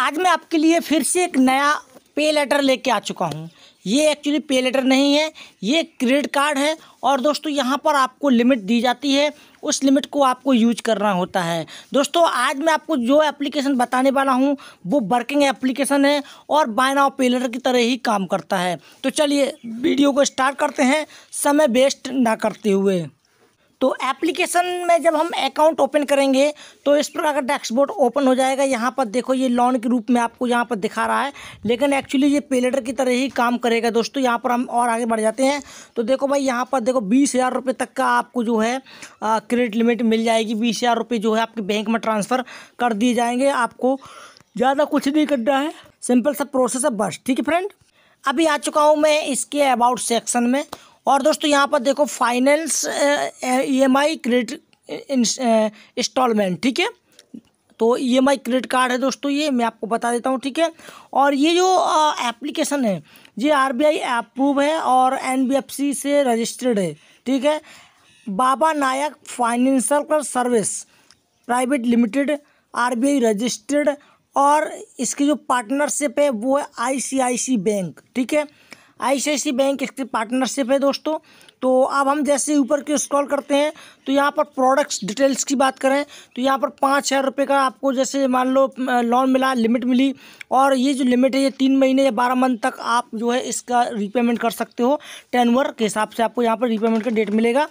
आज मैं आपके लिए फिर से एक नया पे लेटर लेके आ चुका हूँ ये एक्चुअली पे लेटर नहीं है ये क्रेडिट कार्ड है और दोस्तों यहाँ पर आपको लिमिट दी जाती है उस लिमिट को आपको यूज करना होता है दोस्तों आज मैं आपको जो एप्लीकेशन बताने वाला हूँ वो वर्किंग एप्लीकेशन है और बाय नाउ पे लेटर की तरह ही काम करता है तो चलिए वीडियो को स्टार्ट करते हैं समय वेस्ट ना करते हुए तो एप्लीकेशन में जब हम अकाउंट ओपन करेंगे तो इस प्रकार का डैशबोर्ड ओपन हो जाएगा यहाँ पर देखो ये लोन के रूप में आपको यहाँ पर दिखा रहा है लेकिन एक्चुअली ये पेलेटर की तरह ही काम करेगा दोस्तों यहाँ पर हम और आगे बढ़ जाते हैं तो देखो भाई यहाँ पर देखो बीस हज़ार रुपये तक का आपको जो है क्रेडिट लिमिट मिल जाएगी बीस हज़ार रुपये जो है आपके बैंक में ट्रांसफ़र कर दिए जाएंगे आपको ज़्यादा कुछ नहीं करना है सिंपल सा प्रोसेस है बस ठीक है फ्रेंड अभी आ चुका हूँ मैं इसके अबाउट सेक्शन में और दोस्तों यहाँ पर देखो finance E M I credit installment ठीक है तो E M I credit card है दोस्तों ये मैं आपको बता देता हूँ ठीक है और ये जो एप्लीकेशन है ये आर बी आई अप्रूव है और एन बी एफ सी से रजिस्टर्ड है ठीक है Baba Nayak financial service private limited R B I registered और इसकी जो पार्टनरशिप है वो है आई सी आई सी बैंक ठीक है आई बैंक इसकी पार्टनरशिप है दोस्तों तो अब हम जैसे ऊपर की स्क्रॉल करते हैं तो यहाँ पर प्रोडक्ट्स डिटेल्स की बात करें तो यहाँ पर पाँच हज़ार रुपये का आपको जैसे मान लो लोन मिला लिमिट मिली और ये जो लिमिट है ये तीन महीने या बारह मंथ तक आप जो है इसका रीपेमेंट कर सकते हो टेनवर के हिसाब से आपको यहाँ पर रीपेमेंट का डेट मिलेगा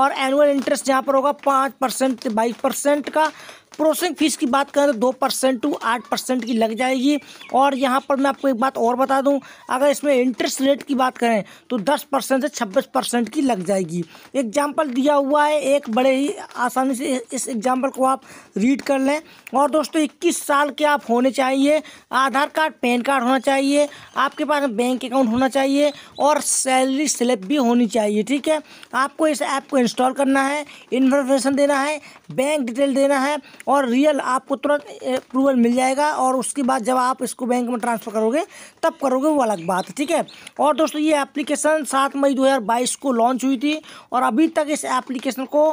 और एनुअल इंटरेस्ट यहाँ पर होगा पाँच परसेंट बाईस परसेंट का प्रोसेसिंग फीस की बात करें तो दो परसेंट टू आठ परसेंट की लग जाएगी और यहाँ पर मैं आपको एक बात और बता दूँ अगर इसमें इंटरेस्ट रेट की बात करें तो दस परसेंट से छब्बीस परसेंट की लग जाएगी एग्जाम्पल दिया हुआ है एक बड़े ही आसानी से इस एग्जाम्पल को आप रीड कर लें और दोस्तों इक्कीस साल के आप होने चाहिए आधार कार्ड पैन कार्ड होना चाहिए आपके पास बैंक अकाउंट होना चाहिए और सैलरी स्लिप भी होनी चाहिए ठीक है आपको इस ऐप को इंस्टॉल करना है इन्फॉर्मेशन देना है बैंक डिटेल देना है और रियल आपको तुरंत अप्रूवल मिल जाएगा और उसके बाद जब आप इसको बैंक में ट्रांसफ़र करोगे तब करोगे वो अलग बात ठीक है और दोस्तों ये एप्लीकेशन सात मई 2022 को लॉन्च हुई थी और अभी तक इस एप्लीकेशन को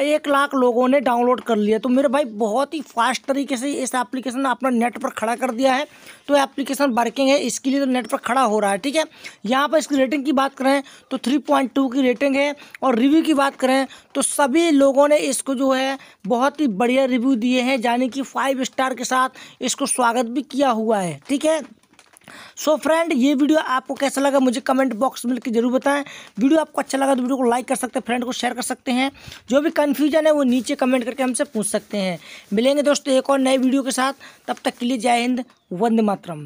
एक लाख लोगों ने डाउनलोड कर लिया तो मेरे भाई बहुत ही फास्ट तरीके से इस एप्लीकेशन ने अपना नेट पर खड़ा कर दिया है तो एप्लीकेशन वर्किंग है इसके लिए तो नेट पर खड़ा हो रहा है ठीक है यहाँ पर इसकी रेटिंग की बात करें तो थ्री पॉइंट टू की रेटिंग है और रिव्यू की बात करें तो सभी लोगों ने इसको जो है बहुत ही बढ़िया रिव्यू दिए हैं यानी कि फाइव स्टार के साथ इसको स्वागत भी किया हुआ है ठीक है सो so फ्रेंड ये वीडियो आपको कैसा लगा मुझे कमेंट बॉक्स में लिख के जरूर बताएं वीडियो आपको अच्छा लगा तो वीडियो को लाइक कर सकते हैं फ्रेंड को शेयर कर सकते हैं जो भी कन्फ्यूजन है वो नीचे कमेंट करके हमसे पूछ सकते हैं मिलेंगे दोस्तों एक और नए वीडियो के साथ तब तक के लिए जय हिंद वंदे मातरम